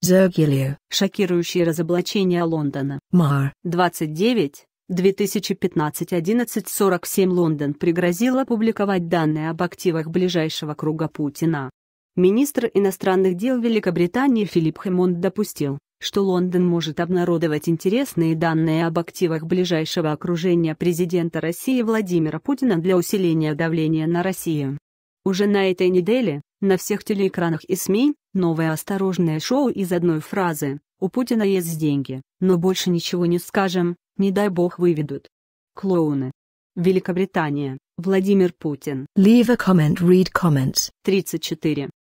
Зергилио. Шокирующие разоблачения Лондона. Мар. 29. 2015-1147 Лондон пригрозил опубликовать данные об активах ближайшего круга Путина. Министр иностранных дел Великобритании Филипп Хэммонд допустил, что Лондон может обнародовать интересные данные об активах ближайшего окружения президента России Владимира Путина для усиления давления на Россию. Уже на этой неделе, на всех телеэкранах и СМИ новое осторожное шоу из одной фразы «У Путина есть деньги, но больше ничего не скажем, не дай бог выведут». Клоуны. Великобритания. Владимир Путин. Leave a comment, read comments. 34.